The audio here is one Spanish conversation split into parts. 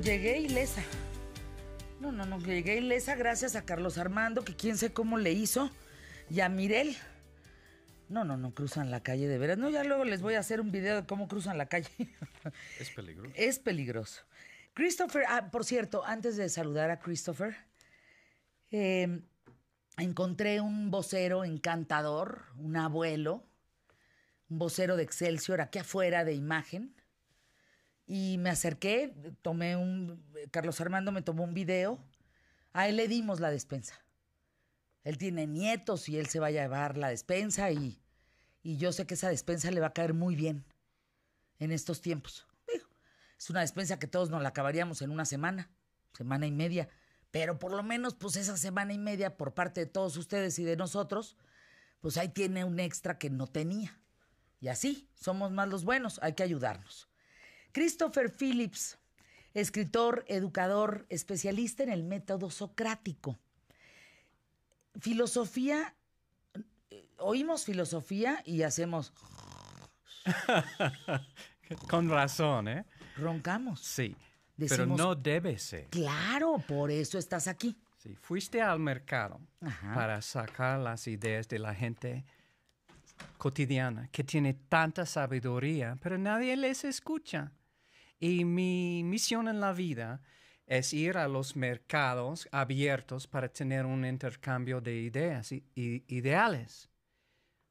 llegué ilesa. No, no, no, llegué ilesa gracias a Carlos Armando, que quién sé cómo le hizo, y a Mirel. No, no, no cruzan la calle de veras. No, ya luego les voy a hacer un video de cómo cruzan la calle. Es peligroso. Es peligroso. Christopher, ah, por cierto, antes de saludar a Christopher, em, encontré un vocero encantador, un abuelo, un vocero de Excelsior aquí afuera de imagen y me acerqué, tomé un, Carlos Armando me tomó un video, a él le dimos la despensa. Él tiene nietos y él se va a llevar la despensa y, y yo sé que esa despensa le va a caer muy bien en estos tiempos. es una despensa que todos nos la acabaríamos en una semana, semana y media, pero por lo menos pues esa semana y media por parte de todos ustedes y de nosotros, pues ahí tiene un extra que no tenía. Y así, somos más los buenos, hay que ayudarnos. Christopher Phillips, escritor, educador, especialista en el método socrático. Filosofía, eh, oímos filosofía y hacemos... Con razón, ¿eh? Roncamos. Sí. pero no debe ser. Claro, por eso estás aquí. Sí, fuiste al mercado para sacar las ideas de la gente cotidiana que tiene tanta sabiduría, pero nadie les escucha. Y mi misión en la vida es ir a los mercados abiertos para tener un intercambio de ideas y, ideales.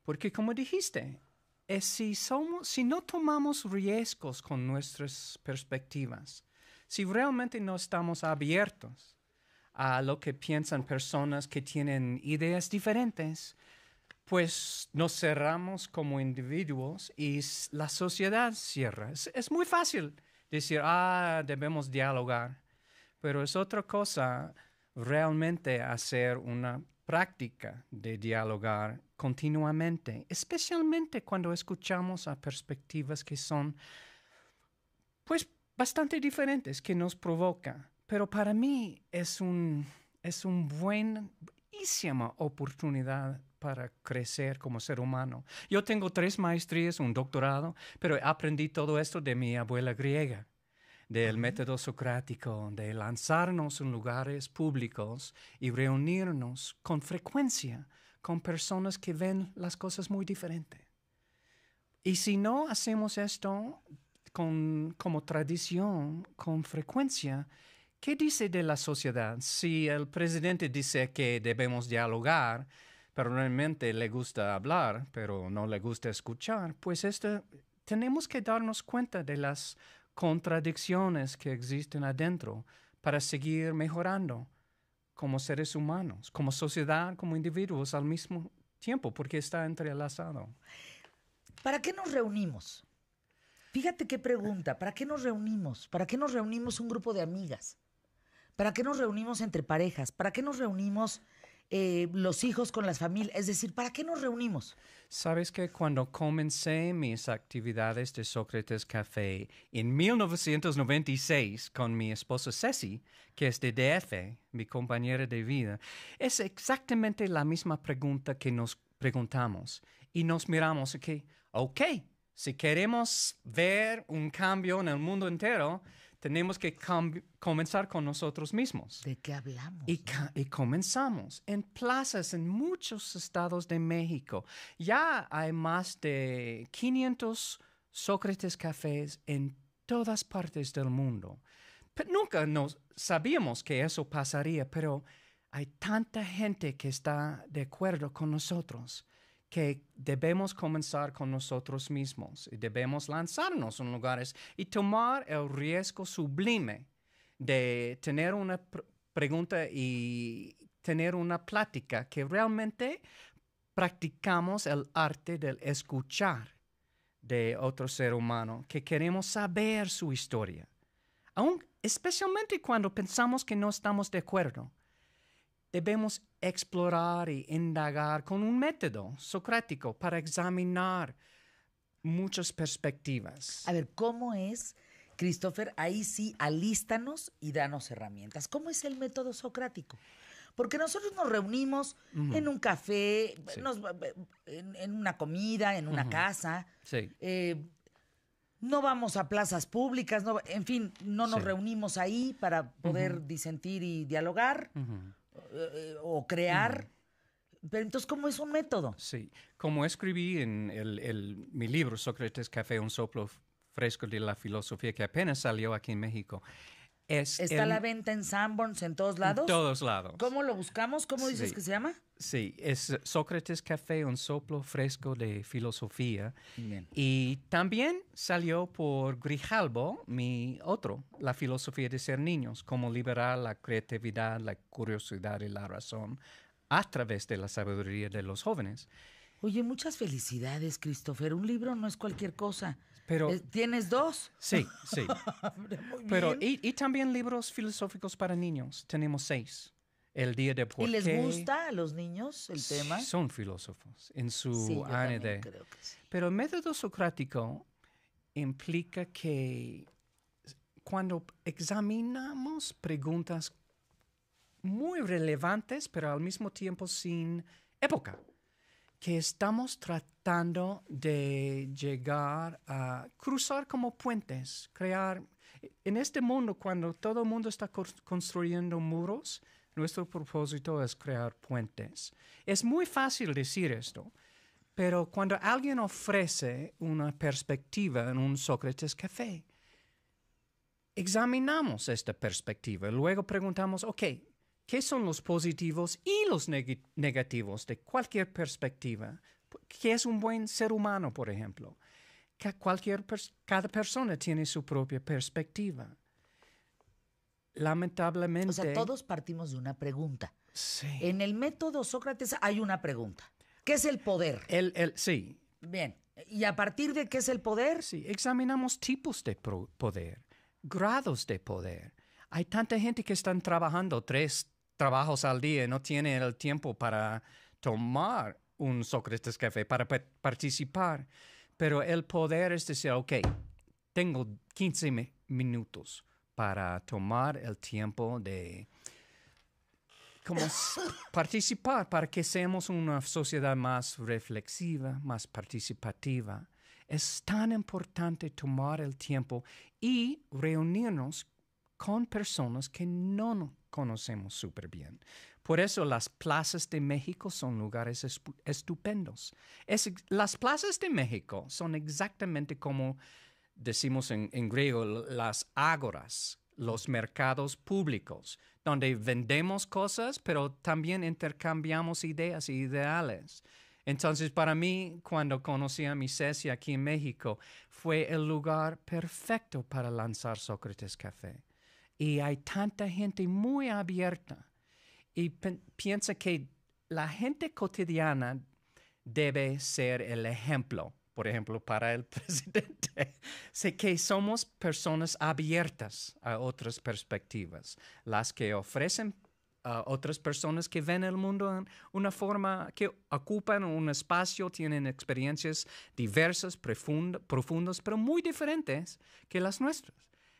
Porque como dijiste, es si, somos, si no tomamos riesgos con nuestras perspectivas, si realmente no estamos abiertos a lo que piensan personas que tienen ideas diferentes, pues nos cerramos como individuos y la sociedad cierra. es muy fácil decir, ah, debemos dialogar, pero es otra cosa realmente hacer una práctica de dialogar continuamente, especialmente cuando escuchamos a perspectivas que son, pues, bastante diferentes, que nos provoca. Pero para mí es un, es un buenísima oportunidad para crecer como ser humano. Yo tengo tres maestrías, un doctorado, pero aprendí todo esto de mi abuela griega, del método socrático, de lanzarnos en lugares públicos y reunirnos con frecuencia con personas que ven las cosas muy diferentes. Y si no hacemos esto como tradición, con frecuencia, ¿qué dice de la sociedad? Si el presidente dice que debemos dialogar, pero realmente le gusta hablar, pero no le gusta escuchar, pues esto, tenemos que darnos cuenta de las contradicciones que existen adentro para seguir mejorando como seres humanos, como sociedad, como individuos al mismo tiempo, porque está entrelazado. ¿Para qué nos reunimos? Fíjate qué pregunta, ¿para qué nos reunimos? ¿Para qué nos reunimos un grupo de amigas? ¿Para qué nos reunimos entre parejas? ¿Para qué nos reunimos eh, los hijos con las familias? Es decir, ¿para qué nos reunimos? Sabes que cuando comencé mis actividades de Sócrates Café en 1996 con mi esposo Ceci, que es de DF, mi compañera de vida, es exactamente la misma pregunta que nos preguntamos y nos miramos que, okay, ok, si queremos ver un cambio en el mundo entero, tenemos que comenzar con nosotros mismos. ¿De qué hablamos? Y, comenzamos en plazas en muchos estados de México. Ya hay más de 500 Sócrates cafés en todas partes del mundo. nunca nos sabíamos que eso pasaría, pero hay tanta gente que está de acuerdo con nosotros que debemos comenzar con nosotros mismos y debemos lanzarnos en lugares y tomar el riesgo sublime de tener una pregunta y tener una plática que realmente practicamos el arte del escuchar de otro ser humano, que queremos saber su historia, especialmente cuando pensamos que no estamos de acuerdo. Debemos explorar y indagar con un método socrático para examinar muchas perspectivas. A ver, ¿cómo es, Christopher? Ahí sí, alístanos y danos herramientas. ¿Cómo es el método socrático? Porque nosotros nos reunimos en un café, eh, en, una comida, en una casa. Eh, no vamos a plazas públicas, no, en fin, no nos reunimos ahí para poder disentir y dialogar o crear. Mm. Pero entonces, ¿cómo es un método? Sí, como escribí en el, mi libro Sócrates Café, un soplo fresco de la filosofía que apenas salió aquí en México, ¿Está la venta en Sanborns, en todos lados? En todos lados. ¿Cómo lo buscamos? ¿Cómo dices que se llama? Sí, es Sócrates Café, un soplo fresco de filosofía. Bien. Y también salió por Grijalbo mi otro, La filosofía de ser niños, cómo liberar la creatividad, la curiosidad y la razón a través de la sabiduría de los jóvenes. Oye, muchas felicidades, Christopher. Un libro no es cualquier cosa. Eh, ¿Tienes dos? Sí, sí. Pero, y, también libros filosóficos para niños. Tenemos seis. El día de ¿Y les gusta a los niños el tema? Son filósofos en su sí, AND. Pero el método socrático implica que cuando examinamos preguntas muy relevantes, pero al mismo tiempo sin época que estamos tratando de llegar a cruzar como puentes, crear. En este mundo, cuando todo el mundo está construyendo muros, nuestro propósito es crear puentes. Es muy fácil decir esto, pero cuando alguien ofrece una perspectiva en un Sócrates Café, examinamos esta perspectiva. Luego preguntamos, ok, qué son los positivos y los negativos de cualquier perspectiva, qué es un buen ser humano, por ejemplo. cada persona tiene su propia perspectiva. Lamentablemente. O sea, todos partimos de una pregunta. Sí. En el método Sócrates hay una pregunta. ¿Qué es el poder? El, sí. Bien. ¿Y a partir de qué es el poder? Sí, examinamos tipos de poder, grados de poder. Hay tanta gente que están trabajando tres, trabajos al día, no tiene el tiempo para tomar un Sócrates Café, para participar. Pero el poder es decir, ok, tengo 15 minutos para tomar el tiempo de como participar para que seamos una sociedad más reflexiva, más participativa. Es tan importante tomar el tiempo y reunirnos con personas que no conocemos súper bien. Por eso las plazas de México son lugares estupendos. las plazas de México son exactamente como decimos en, griego las ágoras, los mercados públicos, donde vendemos cosas, pero también intercambiamos ideas e ideales. Entonces, para mí, cuando conocí a Ceci aquí en México, fue el lugar perfecto para lanzar Sócrates Café y hay tanta gente muy abierta y piensa que la gente cotidiana debe ser el ejemplo, por ejemplo, para el presidente. sé que somos personas abiertas a otras perspectivas, las que ofrecen a otras personas que ven el mundo en una forma que ocupan un espacio, tienen experiencias diversas, profundas, profundas, pero muy diferentes que las nuestras.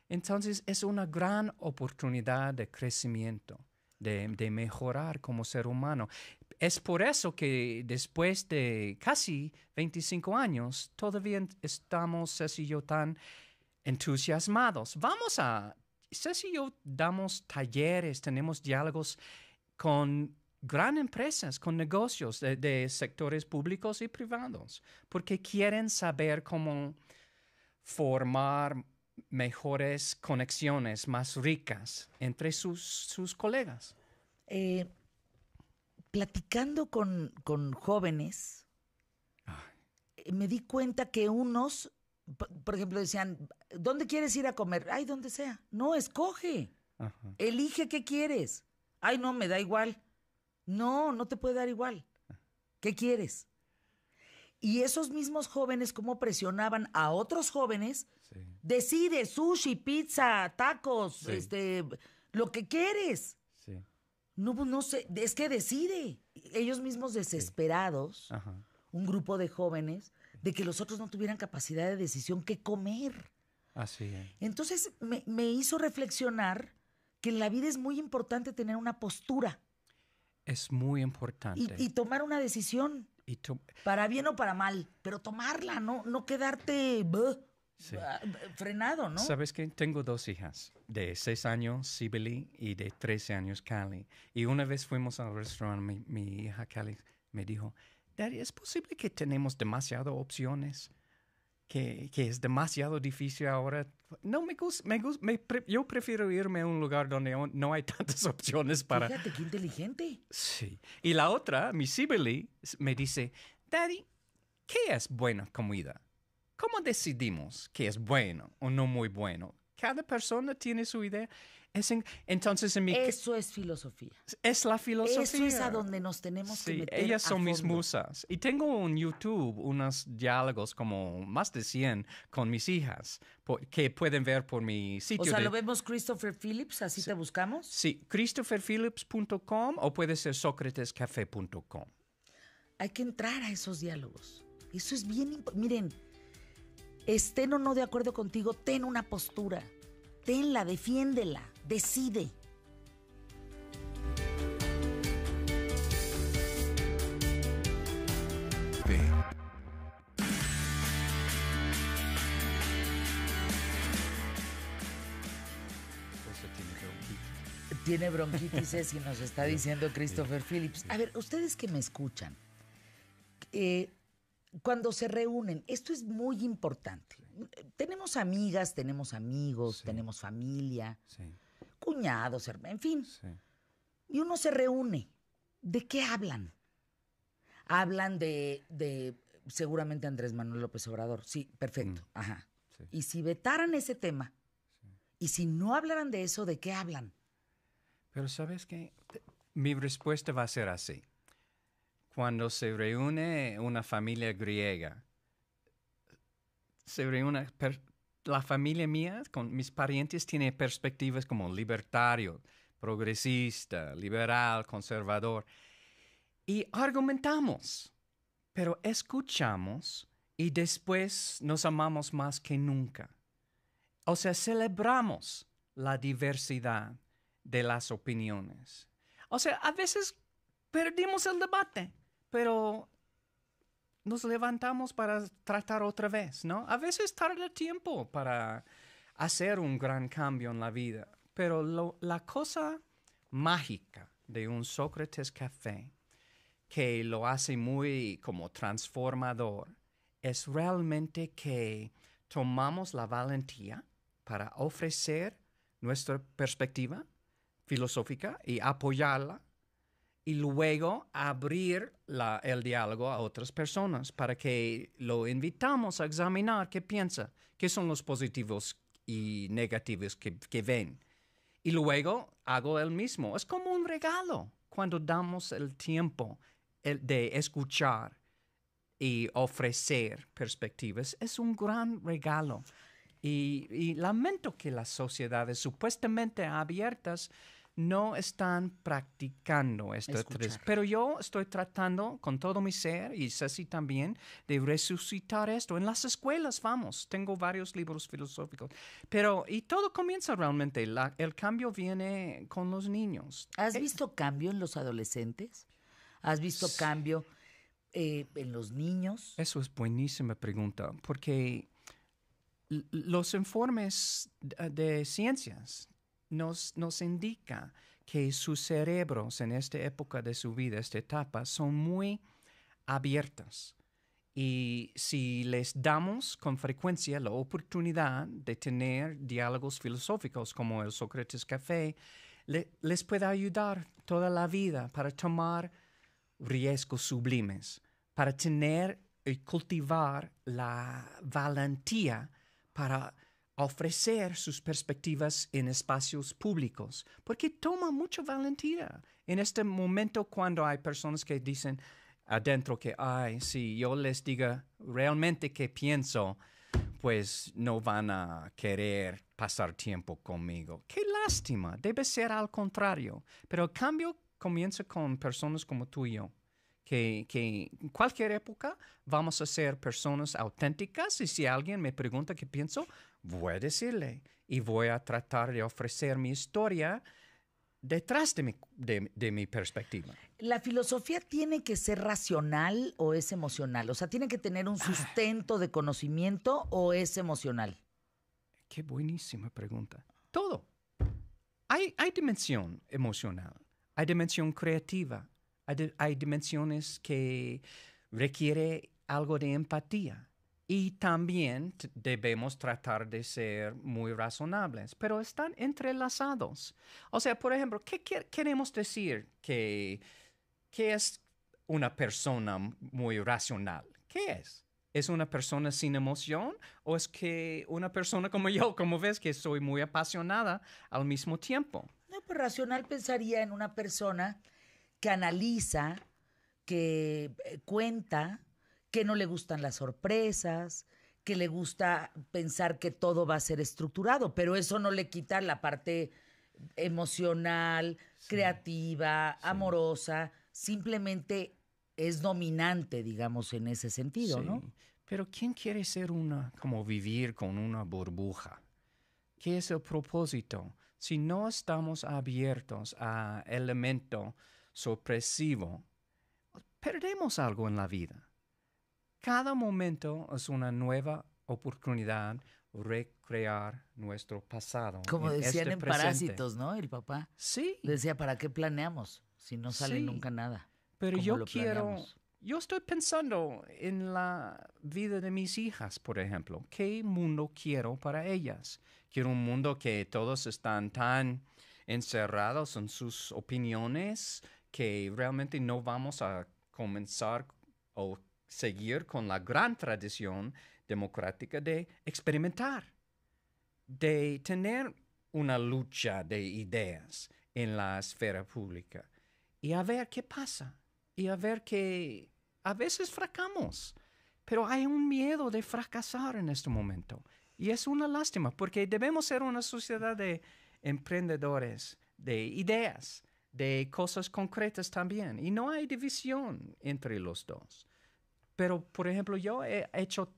Entonces es una gran oportunidad de crecimiento, de, mejorar como ser humano. Es por eso que después de casi 25 años, todavía estamos, Ceci yo, tan entusiasmados. Vamos a, sé yo damos talleres, tenemos diálogos con grandes empresas, con negocios de, sectores públicos y privados, porque quieren saber cómo formar mejores conexiones, más ricas entre sus, colegas? Eh, platicando con, jóvenes, me di cuenta que unos, por ejemplo, decían, ¿dónde quieres ir a comer? Ay, donde sea. No, escoge. Elige qué quieres. Ay, no, me da igual. No, no te puede dar igual. ¿Qué quieres? Y esos mismos jóvenes, cómo presionaban a otros jóvenes Decide sushi, pizza, tacos, este, lo que quieres. No, pues, no sé, es que decide. Ellos mismos desesperados, un grupo de jóvenes, de que los otros no tuvieran capacidad de decisión qué comer. Así es. Entonces me, hizo reflexionar que en la vida es muy importante tener una postura. Es muy importante. Y, tomar una decisión. para bien o para mal, pero tomarla, no, no quedarte. Ah, frenado, ¿no? Sabes que tengo dos hijas, de seis años, Sibeli, y de 13 años, Cali. Y una vez fuimos al restaurante, mi, hija Cali me dijo, Daddy, ¿es posible que tenemos demasiadas opciones? Que, es demasiado difícil ahora. No, me gusta, me yo prefiero irme a un lugar donde no hay tantas opciones para... Fíjate, qué inteligente. Sí. Y la otra, mi Sibeli, me dice, Daddy, ¿qué es buena comida? ¿Cómo decidimos que es bueno o no muy bueno? Cada persona tiene su idea. entonces en mi Eso es filosofía. Es la filosofía. Eso es a donde nos tenemos que meter. Ellas son mis musas. Y tengo en YouTube unos diálogos como más de 100 con mis hijas que pueden ver por mi sitio. O sea, lo vemos Christopher Phillips, así te buscamos. Sí, christopherphillips.com o puede ser SócratesCafé.com. Hay que entrar a esos diálogos. Eso es bien importante. Miren estén o no de acuerdo contigo, ten una postura. Tenla, defiéndela, decide. tiene bronquitis es y eh, nos está diciendo Christopher Phillips. A ver, ustedes que me escuchan, eh, cuando se reúnen, esto es muy importante. Tenemos amigas, tenemos amigos, tenemos familia, sí. cuñados, en fin. Y uno se reúne. ¿De qué hablan? Hablan de, de seguramente Andrés Manuel López Obrador. Sí, perfecto. Mm. Ajá. Y si vetaran ese tema, y si no hablaran de eso, ¿de qué hablan? Pero sabes que mi respuesta va a ser así cuando se reúne una familia griega, se reúne la familia mía con mis parientes tiene perspectivas como libertario, progresista, liberal, conservador y argumentamos, pero escuchamos y después nos amamos más que nunca. O sea, celebramos la diversidad de las opiniones. O sea, a veces perdimos el debate, pero nos levantamos para tratar otra vez, ¿no? A veces tarda tiempo para hacer un gran cambio en la vida, pero la cosa mágica de un Sócrates Café que lo hace muy como transformador es realmente que tomamos la valentía para ofrecer nuestra perspectiva filosófica y apoyarla y luego abrir el diálogo a otras personas para que lo invitamos a examinar qué piensa, qué son los positivos y negativos que, ven. Y luego hago el mismo. Es como un regalo cuando damos el tiempo de escuchar y ofrecer perspectivas. Es un gran regalo. y lamento que las sociedades supuestamente abiertas no están practicando esto. Pero yo estoy tratando con todo mi ser, y Ceci también, de resucitar esto. En las escuelas, vamos, tengo varios libros filosóficos. Pero, y todo comienza realmente, el cambio viene con los niños. ¿Has eh, visto cambio en los adolescentes? ¿Has visto cambio eh, en los niños? Eso es buenísima pregunta, porque los informes de ciencias nos, indica que sus cerebros en esta época de su vida, esta etapa, son muy abiertos. Y si les damos con frecuencia la oportunidad de tener diálogos filosóficos como el Sócrates Café, les puede ayudar toda la vida para tomar riesgos sublimes, para tener y cultivar la valentía para ofrecer sus perspectivas en espacios públicos, porque toma mucha valentía en este momento cuando hay personas que dicen adentro que, ay, si yo les diga realmente qué pienso, pues no van a querer pasar tiempo conmigo. Qué lástima, debe ser al contrario, pero el cambio comienza con personas como tú y yo que, en cualquier época vamos a ser personas auténticas y si alguien me pregunta qué pienso, voy a decirle y voy a tratar de ofrecer mi historia detrás de mi, perspectiva. ¿La filosofía tiene que ser racional o es emocional? O sea, ¿tiene que tener un ah. sustento de conocimiento o es emocional? Qué buenísima pregunta. Todo. Hay, hay dimensión emocional, hay dimensión creativa, hay, dimensiones que requiere algo de empatía. Y también debemos tratar de ser muy razonables, pero están entrelazados. O sea, por ejemplo, ¿qué queremos decir que, es una persona muy racional? ¿Qué es? ¿Es una persona sin emoción o es que una persona como yo, como ves, que soy muy apasionada al mismo tiempo? pues racional pensaría en una persona que analiza, eh, que cuenta, que no le gustan las sorpresas, que le gusta pensar que todo va a ser estructurado, pero eso no le quita la parte emocional, creativa, amorosa, simplemente es dominante, digamos, en ese sentido, ¿no? Pero ¿quién quiere ser una, como vivir con una burbuja? ¿Qué es el propósito? Si no estamos abiertos a elementos, sorpresivo, perdemos algo en la vida. Cada momento es una nueva oportunidad recrear nuestro pasado. Como este decían en Parásitos, ¿no? El papá. Sí. Decía, ¿para qué planeamos si no sale nunca nada? Pero yo quiero, yo estoy pensando en la vida de mis hijas, por ejemplo. ¿Qué mundo quiero para ellas? Quiero un mundo que todos están tan encerrados en sus opiniones, que realmente no vamos a comenzar o seguir con la gran tradición democrática de experimentar, de tener una lucha de ideas en la esfera pública y a ver qué pasa y a ver que a veces fracamos, pero hay un miedo de fracasar en este momento y es una lástima porque debemos ser una sociedad de emprendedores, de ideas, de cosas concretas también. Y no hay división entre los dos. Pero, por ejemplo, yo he hecho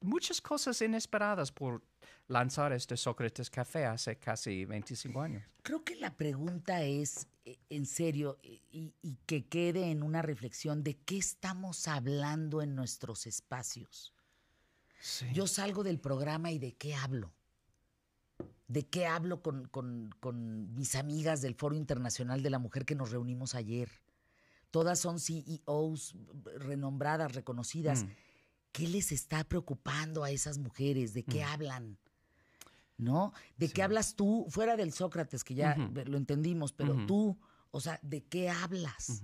muchas cosas inesperadas por lanzar este Sócrates Café hace casi 25 años. Creo que la pregunta es, eh, en serio, y, que quede en una reflexión de qué estamos hablando en nuestros espacios. Yo salgo del programa y de qué hablo de qué hablo con, mis amigas del Foro Internacional de la Mujer que nos reunimos ayer. Todas son CEOs renombradas, reconocidas. Mm. ¿Qué les está preocupando a esas mujeres? ¿De qué mm. hablan? ¿No? ¿De qué hablas tú? Fuera del Sócrates, que ya lo entendimos, pero tú, o sea, ¿de qué hablas?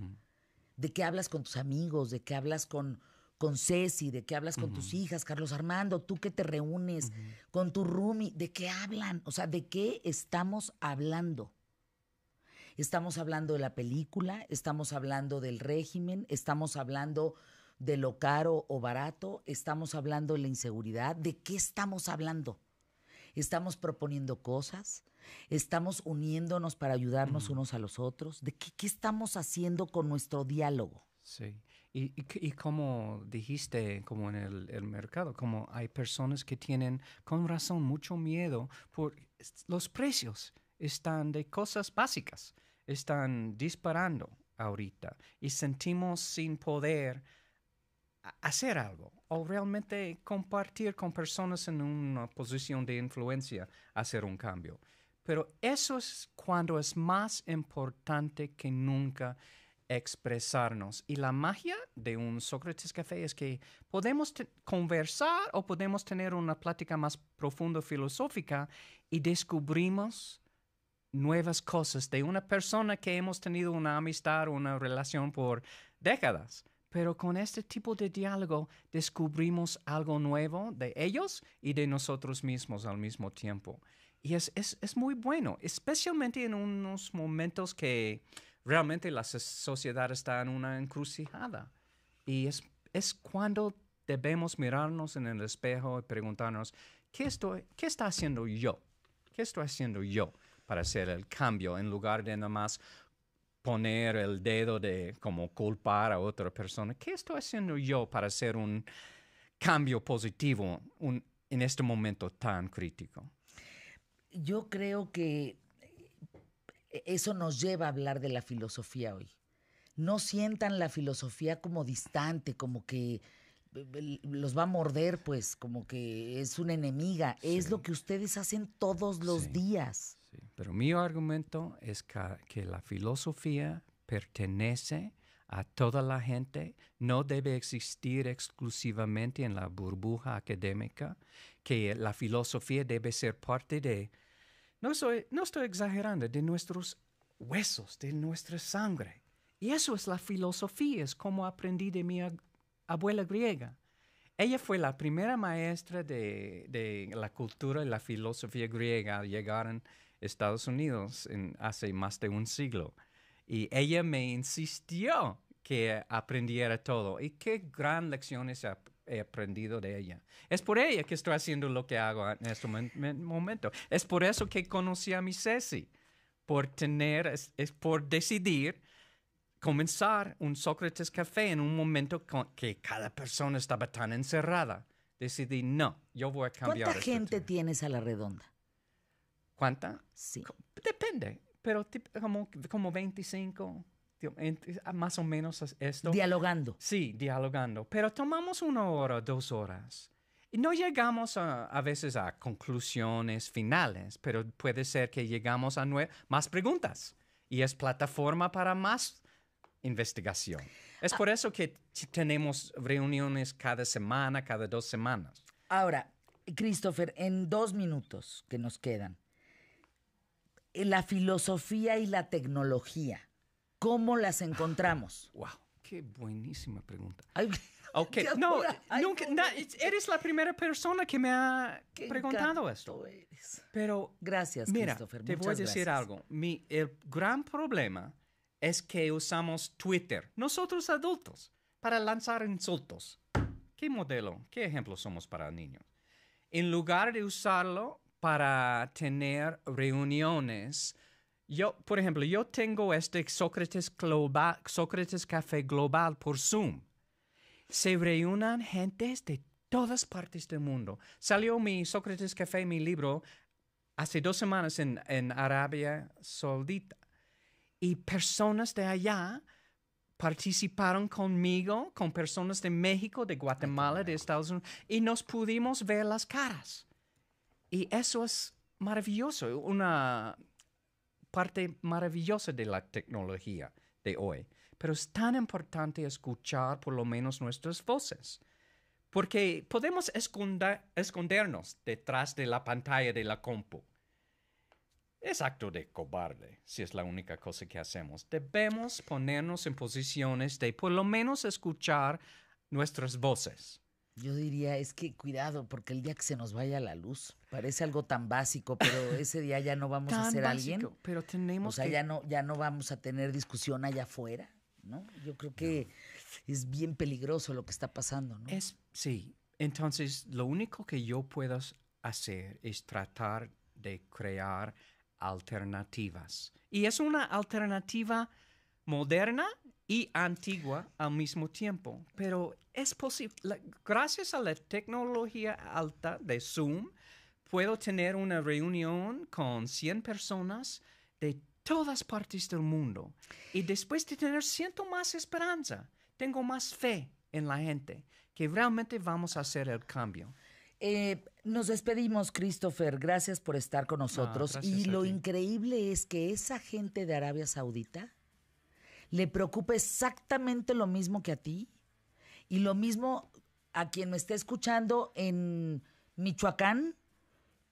¿De qué hablas con tus amigos? ¿De qué hablas con, con Ceci, de qué hablas con tus hijas, Carlos Armando, tú que te reúnes con tu Rumi, de qué hablan, o sea, de qué estamos hablando. Estamos hablando de la película, estamos hablando del régimen, estamos hablando de lo caro o barato, estamos hablando de la inseguridad, ¿de qué estamos hablando? Estamos proponiendo cosas, estamos uniéndonos para ayudarnos unos a los otros, ¿de qué, qué estamos haciendo con nuestro diálogo? Sí. Y, como dijiste, como en el, el, mercado, como hay personas que tienen con razón mucho miedo por los precios están de cosas básicas, están disparando ahorita y sentimos sin poder hacer algo o realmente compartir con personas en una posición de influencia, hacer un cambio. Pero eso es cuando es más importante que nunca expresarnos. Y la magia de un Sócrates Café es que podemos conversar o podemos tener una plática más profunda filosófica y descubrimos nuevas cosas de una persona que hemos tenido una amistad o una relación por décadas. Pero con este tipo de diálogo descubrimos algo nuevo de ellos y de nosotros mismos al mismo tiempo. Y es, es muy bueno, especialmente en unos momentos que realmente la sociedad está en una encrucijada. Y es, cuando debemos mirarnos en el espejo y preguntarnos, ¿qué, estoy, ¿qué está haciendo yo? ¿Qué estoy haciendo yo para hacer el cambio en lugar de nada más poner el dedo de como culpar a otra persona? ¿Qué estoy haciendo yo para hacer un cambio positivo un, en este momento tan crítico? Yo creo que e, eso nos lleva a hablar de la filosofía hoy. No sientan la filosofía como distante, como que los va a morder, pues, como que es una enemiga. Es lo que ustedes hacen todos los días. Pero mi argumento es que la filosofía pertenece a toda la gente, no debe existir exclusivamente en la burbuja académica, que la filosofía debe ser parte de no, estoy exagerando, de nuestros huesos, de nuestra sangre. Y eso es la filosofía, es como aprendí de mi abuela griega. Ella fue la primera maestra de, la cultura y la filosofía griega al llegar a Estados Unidos hace más de un siglo. Y ella me insistió que aprendiera todo. Y qué gran lección he aprendido de ella. Es por ella que estoy haciendo lo que hago en este momento. Es por eso que conocí a mi Ceci, por tener, es, por decidir comenzar un Sócrates Café en un momento que cada persona estaba tan encerrada. Decidí, no, yo voy a cambiar. ¿Cuánta gente tienes a la redonda? ¿Cuánta? Sí. Depende, pero como, como 25 Ah, más o menos esto. Dialogando. Sí, dialogando. Pero tomamos una hora, dos horas. Y no llegamos a, a veces a conclusiones finales, pero puede ser que llegamos a más preguntas. Y es plataforma para más investigación. Es ah. por eso que tenemos reuniones cada semana, cada dos semanas. Ahora, Christopher, en dos minutos que nos quedan, eh, la filosofía y la tecnología ¿Cómo las encontramos? ¡Wow! ¡Qué buenísima pregunta! ok, no, nunca, eres la primera persona que me ha preguntado esto. Pero gracias, mira, Te voy a decir algo. Mi, el gran problema es que usamos Twitter, nosotros adultos, para lanzar insultos. ¿Qué modelo, qué ejemplo somos para niños? En lugar de usarlo para tener reuniones yo, por ejemplo, yo tengo este Sócrates, Café Global por Zoom. Se reúnan gentes de todas partes del mundo. Salió mi Sócrates Café, mi libro, hace dos semanas en, en Arabia Saudita. Y personas de allá participaron conmigo, con personas de México, de Guatemala, de Estados Unidos, y nos pudimos ver las caras. Y eso es maravilloso, una parte maravillosa de la tecnología de hoy, pero es tan importante escuchar por lo menos nuestras voces, porque podemos escondernos detrás de la pantalla de la compu. Es acto de cobarde, si es la única cosa que hacemos. Debemos ponernos en posiciones de por lo menos escuchar nuestras voces. Yo diría, es que cuidado, porque el día que se nos vaya la luz, parece algo tan básico, pero ese día ya no vamos a ser básico, alguien. Pero tenemos. O sea, ya, no, ya no vamos a tener discusión allá afuera, ¿no? Yo creo que es bien peligroso lo que está pasando, ¿no? Es, sí. Entonces, lo único que yo puedo hacer es tratar de crear alternativas. Y es una alternativa moderna y antigua al mismo tiempo, pero es posible. gracias a la tecnología alta de Zoom, puedo tener una reunión con 100 personas de todas partes del mundo. Y después de tener, siento más esperanza, tengo más fe en la gente, que realmente vamos a hacer el cambio. Eh, nos despedimos, Christopher. Gracias por estar con nosotros. y lo increíble es que esa gente de Arabia Saudita le preocupa exactamente lo mismo que a ti y lo mismo a quien me esté escuchando en Michoacán,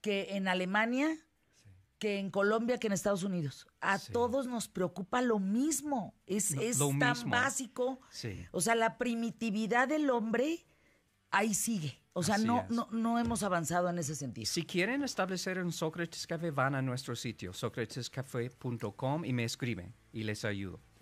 que en Alemania, que en Colombia, que en Estados Unidos. A todos nos preocupa lo mismo. Es, tan básico. O sea, la primitividad del hombre ahí sigue. O sea, no, no, no, hemos avanzado en ese sentido. Si quieren establecer un Sócrates Café, van a nuestro sitio, socratescafé.com y me escriben y les ayudo.